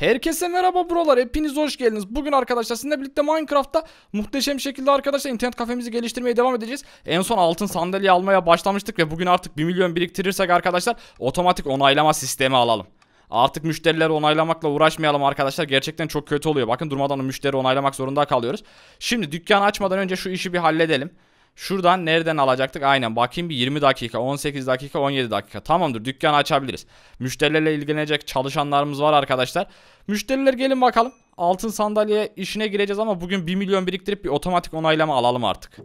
Herkese merhaba buralar hepiniz hoş geldiniz. Bugün arkadaşlar sizinle birlikte Minecraft'ta muhteşem şekilde arkadaşlar internet kafemizi geliştirmeye devam edeceğiz. En son altın sandalye almaya başlamıştık ve bugün artık 1 milyon biriktirirsek arkadaşlar otomatik onaylama sistemi alalım. Artık müşterileri onaylamakla uğraşmayalım arkadaşlar. Gerçekten çok kötü oluyor. Bakın durmadan müşteri onaylamak zorunda kalıyoruz. Şimdi dükkanı açmadan önce şu işi bir halledelim. Şuradan nereden alacaktık? Aynen bakayım bir 20 dakika, 18 dakika, 17 dakika. Tamamdır dükkanı açabiliriz. Müşterilerle ilgilenecek çalışanlarımız var arkadaşlar. Müşteriler gelin bakalım. Altın sandalye işine gireceğiz ama bugün 1 milyon biriktirip bir otomatik onaylama alalım artık.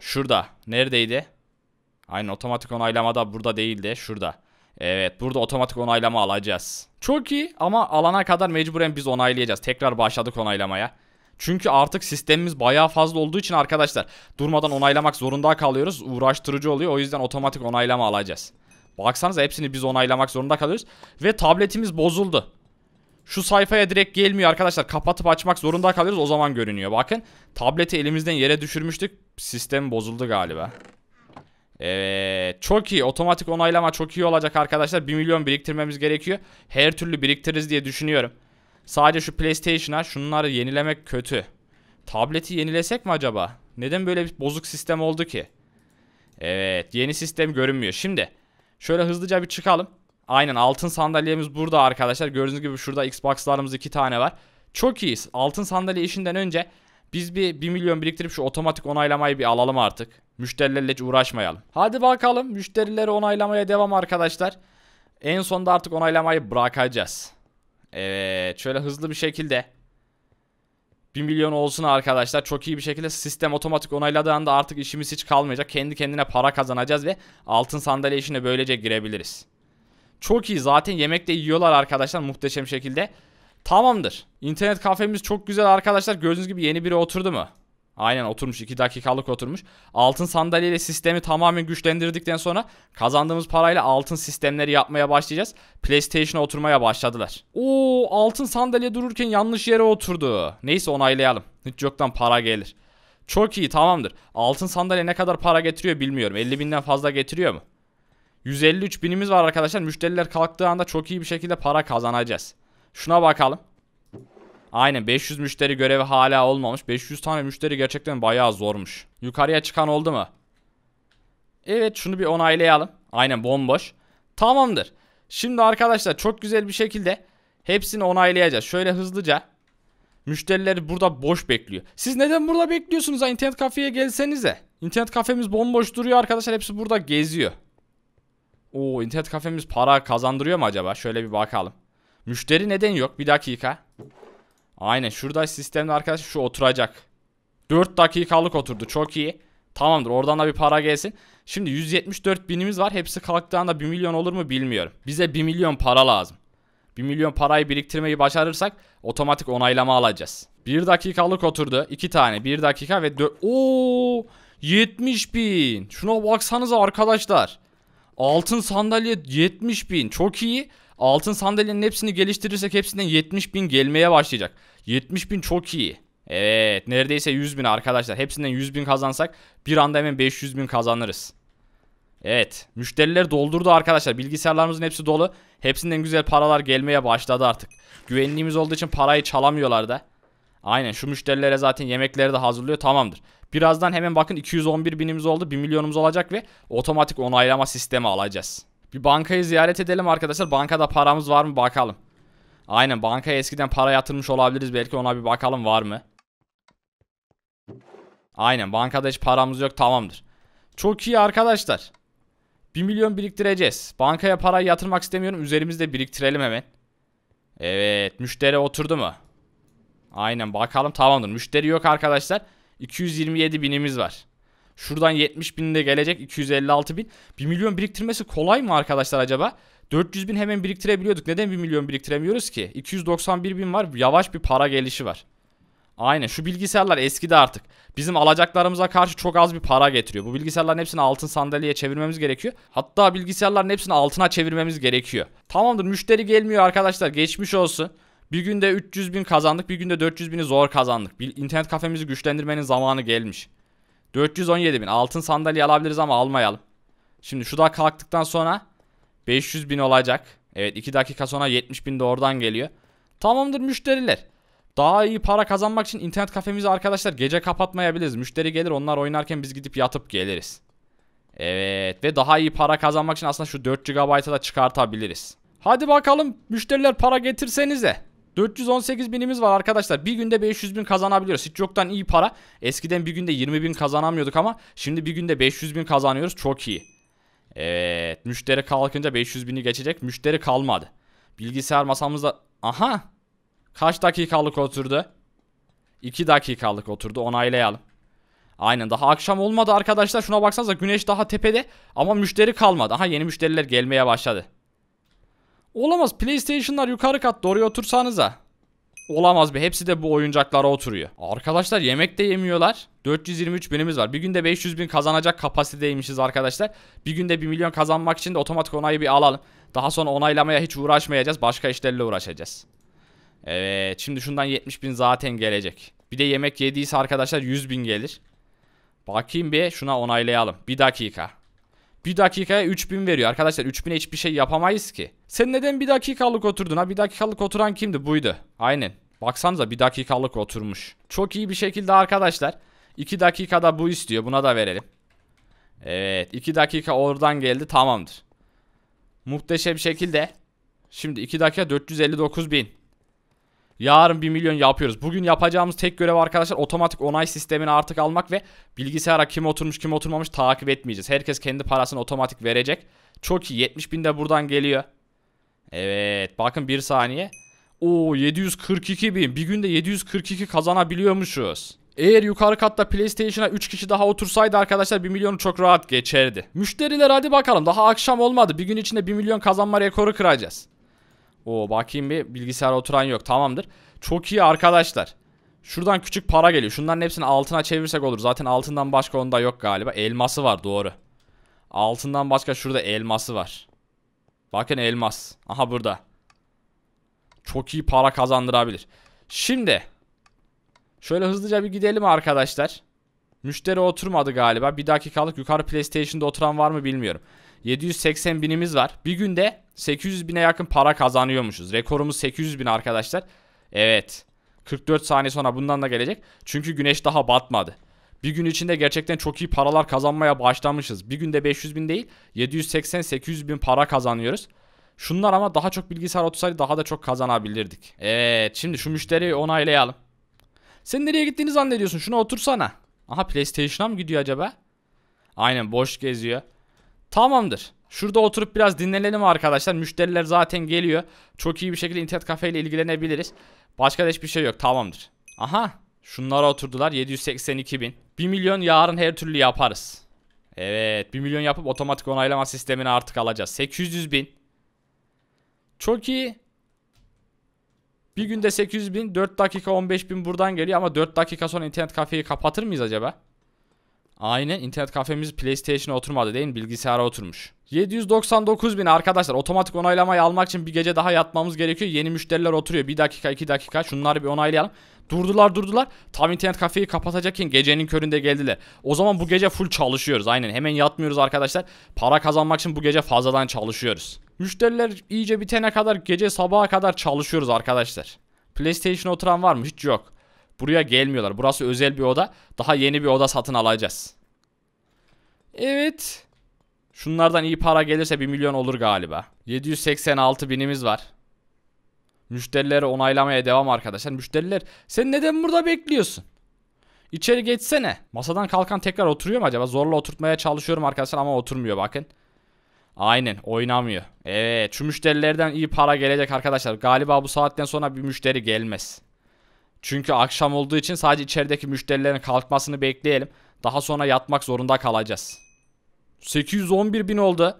Şurada. Neredeydi? Aynen otomatik onaylama da burada değildi. Şurada. Evet burada otomatik onaylama alacağız. Çok iyi ama alana kadar mecburen biz onaylayacağız. Tekrar başladık onaylamaya. Çünkü artık sistemimiz bayağı fazla olduğu için arkadaşlar durmadan onaylamak zorunda kalıyoruz. Uğraştırıcı oluyor. O yüzden otomatik onaylama alacağız. Baksanıza hepsini biz onaylamak zorunda kalıyoruz. Ve tabletimiz bozuldu. Şu sayfaya direkt gelmiyor arkadaşlar. Kapatıp açmak zorunda kalıyoruz. O zaman görünüyor. Bakın tableti elimizden yere düşürmüştük. Sistem bozuldu galiba. Evet çok iyi otomatik onaylama çok iyi olacak arkadaşlar 1 milyon biriktirmemiz gerekiyor Her türlü biriktiririz diye düşünüyorum Sadece şu PlayStation'a şunları yenilemek kötü. Tableti yenilesek mi acaba? Neden böyle bir bozuk sistem oldu ki? Evet yeni sistem görünmüyor. Şimdi şöyle hızlıca bir çıkalım. Aynen altın sandalyemiz burada arkadaşlar. Gördüğünüz gibi şurada Xbox'larımız iki tane var. Çok iyiyiz. Altın sandalye işinden önce biz bir 1 milyon biriktirip şu otomatik onaylamayı bir alalım artık. Müşterilerle hiç uğraşmayalım. Hadi bakalım müşterileri onaylamaya devam arkadaşlar. En sonda artık onaylamayı bırakacağız. Evet şöyle hızlı bir şekilde 1 milyon olsun arkadaşlar. Çok iyi bir şekilde sistem otomatik onayladığı anda artık işimiz hiç kalmayacak. Kendi kendine para kazanacağız ve altın sandalye işine böylece girebiliriz. Çok iyi zaten yemek de yiyorlar arkadaşlar muhteşem şekilde. Tamamdır. İnternet kafemiz çok güzel arkadaşlar. Gördüğünüz gibi yeni biri oturdu mu? Aynen oturmuş 2 dakikalık oturmuş. Altın sandalyeyle sistemi tamamen güçlendirdikten sonra kazandığımız parayla altın sistemleri yapmaya başlayacağız. PlayStation'a oturmaya başladılar. Oo altın sandalye dururken yanlış yere oturdu. Neyse onaylayalım. Hiç yoktan para gelir. Çok iyi tamamdır. Altın sandalye ne kadar para getiriyor bilmiyorum. 50 binden fazla getiriyor mu? 153 binimiz var arkadaşlar. Müşteriler kalktığı anda çok iyi bir şekilde para kazanacağız. Şuna bakalım. Aynen 500 müşteri görevi hala olmamış. 500 tane müşteri gerçekten bayağı zormuş. Yukarıya çıkan oldu mu? Evet şunu bir onaylayalım. Aynen bomboş. Tamamdır. Şimdi arkadaşlar çok güzel bir şekilde hepsini onaylayacağız. Şöyle hızlıca. Müşterileri burada boş bekliyor. Siz neden burada bekliyorsunuz? Ha? İnternet kafeye gelsenize. İnternet kafemiz bomboş duruyor arkadaşlar. Hepsi burada geziyor. Oo internet kafemiz para kazandırıyor mu acaba? Şöyle bir bakalım. Müşteri neden yok? Bir dakika. Aynen şurada sistemde arkadaş şu oturacak. 4 dakikalık oturdu çok iyi. Tamamdır oradan da bir para gelsin. Şimdi 174 binimiz var. Hepsi kalktığında 1 milyon olur mu bilmiyorum. Bize 1 milyon para lazım. 1 milyon parayı biriktirmeyi başarırsak otomatik onaylama alacağız. 1 dakikalık oturdu. 2 tane 1 dakika ve 4... Ooo 70 bin. Şuna baksanıza arkadaşlar. Altın sandalye 70 bin. Çok iyi. Altın sandalyenin hepsini geliştirirsek hepsinden 70 bin gelmeye başlayacak. 70 bin çok iyi. Evet neredeyse 100 bin arkadaşlar. Hepsinden 100 bin kazansak bir anda hemen 500 bin kazanırız. Evet müşteriler doldurdu arkadaşlar. Bilgisayarlarımızın hepsi dolu. Hepsinden güzel paralar gelmeye başladı artık. Güvenliğimiz olduğu için parayı çalamıyorlar da. Aynen şu müşterilere zaten yemekleri de hazırlıyor tamamdır. Birazdan hemen bakın 211 binimiz oldu 1 milyonumuz olacak ve otomatik onaylama sistemi alacağız. Bir bankayı ziyaret edelim arkadaşlar. Bankada paramız var mı bakalım. Aynen bankaya eskiden para yatırmış olabiliriz. Belki ona bir bakalım var mı. Aynen bankada hiç paramız yok tamamdır. Çok iyi arkadaşlar. 1 milyon biriktireceğiz. Bankaya para yatırmak istemiyorum. Üzerimizde biriktirelim hemen. Evet müşteri oturdu mu? Aynen bakalım tamamdır. Müşteri yok arkadaşlar. 227 binimiz var. Şuradan 70 bin de gelecek 256 bin. 1 milyon biriktirmesi kolay mı arkadaşlar acaba? 400 bin hemen biriktirebiliyorduk. Neden 1 milyon biriktiremiyoruz ki? 291 bin var. Yavaş bir para gelişi var. Aynen şu bilgisayarlar eskidi artık. Bizim alacaklarımıza karşı çok az bir para getiriyor. Bu bilgisayarların hepsini altın sandalyeye çevirmemiz gerekiyor. Hatta bilgisayarların hepsini altına çevirmemiz gerekiyor. Tamamdır müşteri gelmiyor arkadaşlar geçmiş olsun. Bir günde 300 bin kazandık bir günde 400 bini zor kazandık. Bir, internet kafemizi güçlendirmenin zamanı gelmiş. 417 bin. Altın sandalye alabiliriz ama almayalım. Şimdi şu da kalktıktan sonra 500 bin olacak. Evet 2 dakika sonra 70 bin de oradan geliyor. Tamamdır müşteriler. Daha iyi para kazanmak için internet kafemizi arkadaşlar gece kapatmayabiliriz. Müşteri gelir onlar oynarken biz gidip yatıp geliriz. Evet ve daha iyi para kazanmak için aslında şu 4 GB'a da çıkartabiliriz. Hadi bakalım müşteriler para getirsenize. 418 binimiz var arkadaşlar. Bir günde 500 bin kazanabiliyoruz. Hiç yoktan iyi para. Eskiden bir günde 20 bin kazanamıyorduk ama şimdi bir günde 500 bin kazanıyoruz. Çok iyi. Evet. Müşteri kalkınca 500 bini geçecek. Müşteri kalmadı. Bilgisayar masamızda... Aha. Kaç dakikalık oturdu? 2 dakikalık oturdu. Onaylayalım. Aynen daha akşam olmadı arkadaşlar. Şuna baksanıza güneş daha tepede ama müşteri kalmadı. Aha yeni müşteriler gelmeye başladı. Olamaz. PlayStation'lar yukarı kat oraya otursanıza. Olamaz be. Hepsi de bu oyuncaklara oturuyor. Arkadaşlar yemek de yemiyorlar. 423 binimiz var. Bir günde 500 bin kazanacak kapasiteymişiz arkadaşlar. Bir günde 1 milyon kazanmak için de otomatik onayı bir alalım. Daha sonra onaylamaya hiç uğraşmayacağız. Başka işlerle uğraşacağız. Evet. Şimdi şundan 70 bin zaten gelecek. Bir de yemek yediyse arkadaşlar 100 bin gelir. Bakayım bir şuna onaylayalım. Bir dakika. Bir dakikaya 3000 veriyor. Arkadaşlar 3000'e hiçbir şey yapamayız ki. Sen neden bir dakikalık oturdun ha? Bir dakikalık oturan kimdi? Buydu. Aynen. Baksanıza bir dakikalık oturmuş. Çok iyi bir şekilde arkadaşlar. 2 dakikada bu istiyor. Buna da verelim. Evet 2 dakika oradan geldi tamamdır. Muhteşem şekilde. Şimdi 2 dakika 459 bin. Yarın 1 milyon yapıyoruz. Bugün yapacağımız tek görev arkadaşlar otomatik onay sistemini artık almak ve bilgisayara kim oturmuş kim oturmamış takip etmeyeceğiz. Herkes kendi parasını otomatik verecek. Çok iyi. 70 bin de buradan geliyor. Evet. Bakın bir saniye. Oo 742 bin. Bir günde 742 kazanabiliyormuşuz. Eğer yukarı katta PlayStation'a 3 kişi daha otursaydı arkadaşlar 1 milyonu çok rahat geçerdi. Müşteriler hadi bakalım daha akşam olmadı. Bir gün içinde 1 milyon kazanma rekoru kıracağız. Oo bakayım bir bilgisayara oturan yok. Tamamdır. Çok iyi arkadaşlar. Şuradan küçük para geliyor. Şunların hepsini altına çevirsek olur. Zaten altından başka onda yok galiba. Elması var doğru. Altından başka şurada elması var. Bakın elmas. Aha burada. Çok iyi para kazandırabilir. Şimdi. Şöyle hızlıca bir gidelim arkadaşlar. Müşteri oturmadı galiba. Bir dakikalık yukarı PlayStation'da oturan var mı bilmiyorum. 780 binimiz var. Bir günde 800 bine yakın para kazanıyormuşuz. Rekorumuz 800 bin arkadaşlar. Evet. 44 saniye sonra bundan da gelecek. Çünkü güneş daha batmadı. Bir gün içinde gerçekten çok iyi paralar kazanmaya başlamışız. Bir günde 500 bin değil 780-800 bin para kazanıyoruz. Şunlar ama daha çok bilgisayar otursaydı daha da çok kazanabilirdik. Evet şimdi şu müşteriyi onaylayalım. Sen nereye gittiğini zannediyorsun şuna otursana. Aha PlayStation'a mı gidiyor acaba? Aynen boş geziyor. Tamamdır. Şurada oturup biraz dinlenelim arkadaşlar. Müşteriler zaten geliyor. Çok iyi bir şekilde internet kafeyle ilgilenebiliriz. Başka da hiçbir şey yok. Tamamdır. Aha. Şunlara oturdular. 782 bin. 1 milyon yarın her türlü yaparız. Evet. 1 milyon yapıp otomatik onaylama sistemini artık alacağız. 800 bin. Çok iyi. Bir günde 800 bin. 4 dakika 15 bin buradan geliyor ama 4 dakika sonra internet kafeyi kapatır mıyız acaba? Aynen internet kafemiz PlayStation'a oturmadı değil mi? Bilgisayara oturmuş. 799 bin arkadaşlar otomatik onaylamayı almak için bir gece daha yatmamız gerekiyor. Yeni müşteriler oturuyor. Bir dakika iki dakika şunları bir onaylayalım. Durdular durdular. Tam internet kafeyi kapatacakken gecenin köründe geldiler. O zaman bu gece full çalışıyoruz aynen. Hemen yatmıyoruz arkadaşlar. Para kazanmak için bu gece fazladan çalışıyoruz. Müşteriler iyice bitene kadar gece sabaha kadar çalışıyoruz arkadaşlar. PlayStation oturan var mı? Hiç yok. Buraya gelmiyorlar. Burası özel bir oda. Daha yeni bir oda satın alacağız. Evet. Şunlardan iyi para gelirse 1 milyon olur galiba. 786 binimiz var. Müşterileri onaylamaya devam arkadaşlar. Müşteriler sen neden burada bekliyorsun? İçeri geçsene. Masadan kalkan tekrar oturuyor mu acaba? Zorla oturtmaya çalışıyorum arkadaşlar ama oturmuyor bakın. Aynen oynamıyor. Evet şu müşterilerden iyi para gelecek arkadaşlar. Galiba bu saatten sonra bir müşteri gelmez. Çünkü akşam olduğu için sadece içerideki müşterilerin kalkmasını bekleyelim. Daha sonra yatmak zorunda kalacağız. 811 bin oldu.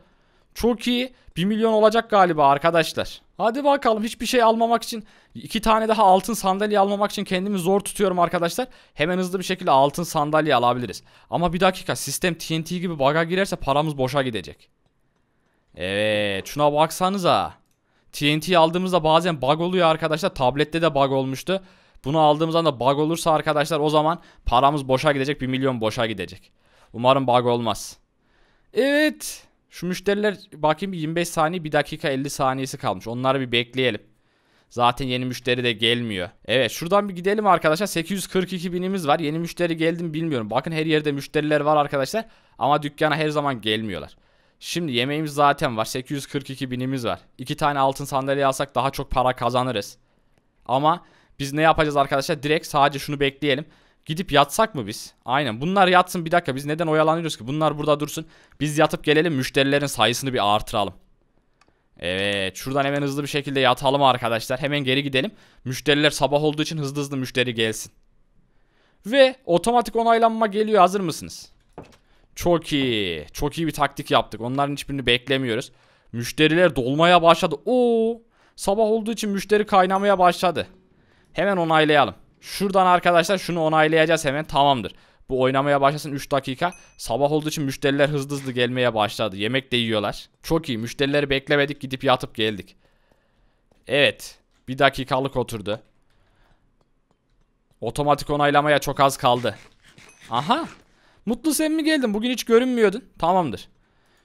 Çok iyi. 1 milyon olacak galiba arkadaşlar. Hadi bakalım hiçbir şey almamak için iki tane daha altın sandalye almamak için kendimi zor tutuyorum arkadaşlar. Hemen hızlı bir şekilde altın sandalye alabiliriz. Ama bir dakika sistem TNT gibi bug'a girerse paramız boşa gidecek. Evet şuna baksanıza. TNT aldığımızda bazen bug oluyor arkadaşlar. Tablette de bug olmuştu. Bunu aldığımız anda bug olursa arkadaşlar o zaman paramız boşa gidecek. 1 milyon boşa gidecek. Umarım bug olmaz. Evet. Şu müşteriler bakayım 25 saniye 1 dakika 50 saniyesi kalmış. Onları bir bekleyelim. Zaten yeni müşteri de gelmiyor. Evet şuradan bir gidelim arkadaşlar. 842 binimiz var. Yeni müşteri geldi mi bilmiyorum. Bakın her yerde müşteriler var arkadaşlar. Ama dükkana her zaman gelmiyorlar. Şimdi yemeğimiz zaten var. 842 binimiz var. 2 tane altın sandalye alsak daha çok para kazanırız. Ama biz ne yapacağız arkadaşlar? Direkt sadece şunu bekleyelim. Gidip yatsak mı biz? Aynen bunlar yatsın bir dakika biz neden oyalanıyoruz ki? Bunlar burada dursun. Biz yatıp gelelim müşterilerin sayısını bir artıralım. Evet şuradan hemen hızlı bir şekilde yatalım arkadaşlar. Hemen geri gidelim. Müşteriler sabah olduğu için hızlı hızlı müşteri gelsin. Ve otomatik onaylanma geliyor hazır mısınız? Çok iyi. Çok iyi bir taktik yaptık. Onların hiçbirini beklemiyoruz. Müşteriler dolmaya başladı. Oo! Sabah olduğu için müşteri kaynamaya başladı. Hemen onaylayalım. Şuradan arkadaşlar şunu onaylayacağız hemen tamamdır. Bu oynamaya başlasın 3 dakika. Sabah olduğu için müşteriler hızlı hızlı gelmeye başladı. Yemek de yiyorlar. Çok iyi müşterileri beklemedik gidip yatıp geldik. Evet bir dakikalık oturdu. Otomatik onaylamaya çok az kaldı. Aha mutlu sen mi geldin bugün hiç görünmüyordun. Tamamdır.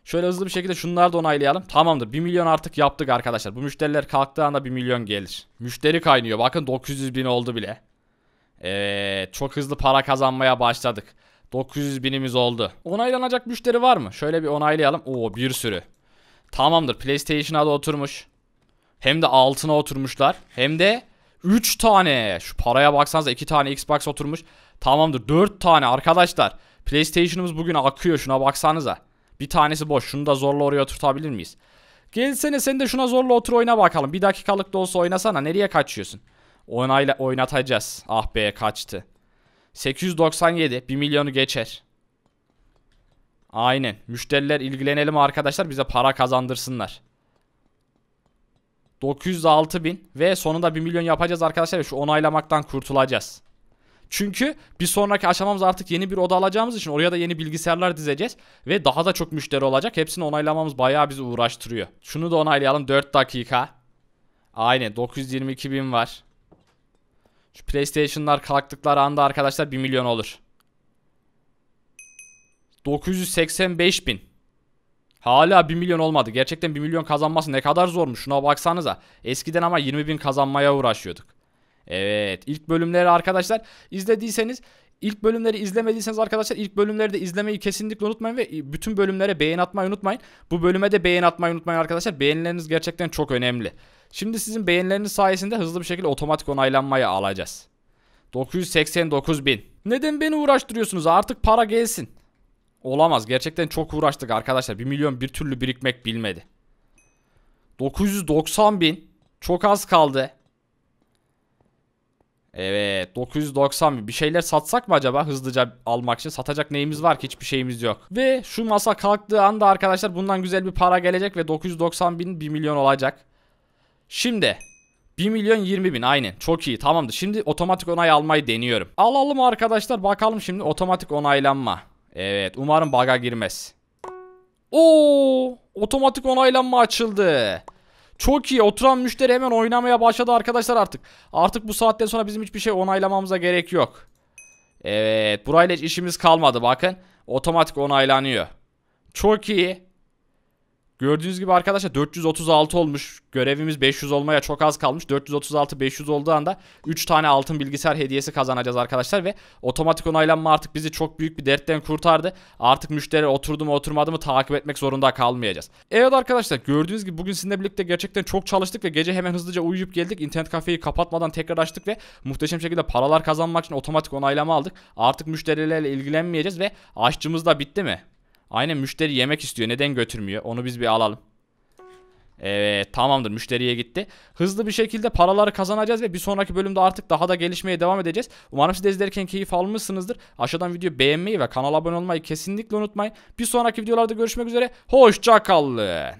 Şöyle hızlı bir şekilde şunları da onaylayalım. Tamamdır 1 milyon artık yaptık arkadaşlar. Bu müşteriler kalktığı anda 1 milyon gelir. Müşteri kaynıyor. Bakın 900 bin oldu bile. Evet çok hızlı para kazanmaya başladık. 900 binimiz oldu. Onaylanacak müşteri var mı? Şöyle bir onaylayalım. Oo bir sürü. Tamamdır PlayStation'a da oturmuş. Hem de altına oturmuşlar. Hem de 3 tane. Şu paraya baksanıza 2 tane Xbox oturmuş. Tamamdır 4 tane arkadaşlar. PlayStation'ımız bugün akıyor şuna baksanıza. Bir tanesi boş. Şunu da zorla oraya oturtabilir miyiz? Gelsene sen de şuna zorla otur oyna bakalım. Bir dakikalık da olsa oynasana. Nereye kaçıyorsun? Onayla oynatacağız. Ah be kaçtı. 897. 1 milyonu geçer. Aynen. Müşteriler ilgilenelim arkadaşlar. Bize para kazandırsınlar. 906 bin ve sonunda 1 milyon yapacağız arkadaşlar. Şu onaylamaktan kurtulacağız. Çünkü bir sonraki aşamamız artık yeni bir oda alacağımız için oraya da yeni bilgisayarlar dizeceğiz. Ve daha da çok müşteri olacak. Hepsini onaylamamız bayağı bizi uğraştırıyor. Şunu da onaylayalım 4 dakika. Aynen 922 bin var. Şu PlayStation'lar kalktıkları anda arkadaşlar 1 milyon olur. 985 bin. Hala 1 milyon olmadı. Gerçekten 1 milyon kazanması ne kadar zormuş. Şuna baksanıza. Eskiden ama 20 bin kazanmaya uğraşıyorduk. Evet ilk bölümleri arkadaşlar izlediyseniz ilk bölümleri izlemediyseniz arkadaşlar ilk bölümleri de izlemeyi kesinlikle unutmayın ve bütün bölümlere beğen atmayı unutmayın. Bu bölüme de beğen atmayı unutmayın arkadaşlar. Beğenileriniz gerçekten çok önemli. Şimdi sizin beğenileriniz sayesinde hızlı bir şekilde otomatik onaylanmayı alacağız. 989 bin. Neden beni uğraştırıyorsunuz? Artık para gelsin. Olamaz. Gerçekten çok uğraştık arkadaşlar. 1 milyon bir türlü birikmek bilmedi. 990 bin. Çok az kaldı. Evet 990 bir şeyler satsak mı acaba hızlıca almak için satacak neyimiz var ki hiçbir şeyimiz yok. Ve şu masa kalktığı anda arkadaşlar bundan güzel bir para gelecek ve 990 bin 1 milyon olacak. Şimdi 1 milyon 20 bin aynen çok iyi tamamdı şimdi otomatik onay almayı deniyorum. Alalım arkadaşlar bakalım şimdi otomatik onaylanma. Evet umarım baga girmez. Oo otomatik onaylanma açıldı. Çok iyi. Oturan müşteri hemen oynamaya başladı arkadaşlar artık. Artık bu saatten sonra bizim hiçbir şey onaylamamıza gerek yok. Evet. Burayla hiç işimiz kalmadı bakın. Otomatik onaylanıyor. Çok iyi. Gördüğünüz gibi arkadaşlar 436 olmuş. Görevimiz 500 olmaya çok az kalmış. 436 500 olduğu anda 3 tane altın bilgisayar hediyesi kazanacağız arkadaşlar ve otomatik onaylanma artık bizi çok büyük bir dertten kurtardı. Artık müşteri oturdu mu oturmadı mı takip etmek zorunda kalmayacağız. Evet arkadaşlar gördüğünüz gibi bugün sizinle birlikte gerçekten çok çalıştık ve gece hemen hızlıca uyuyup geldik. İnternet kafeyi kapatmadan tekrar açtık ve muhteşem şekilde paralar kazanmak için otomatik onaylama aldık. Artık müşterilerle ilgilenmeyeceğiz ve aşçımız da bitti mi? Aynen müşteri yemek istiyor. Neden götürmüyor? Onu biz bir alalım. Evet tamamdır müşteriye gitti. Hızlı bir şekilde paraları kazanacağız ve bir sonraki bölümde artık daha da gelişmeye devam edeceğiz. Umarım siz izlerken keyif almışsınızdır. Aşağıdan video beğenmeyi ve kanala abone olmayı kesinlikle unutmayın. Bir sonraki videolarda görüşmek üzere. Hoşçakalın.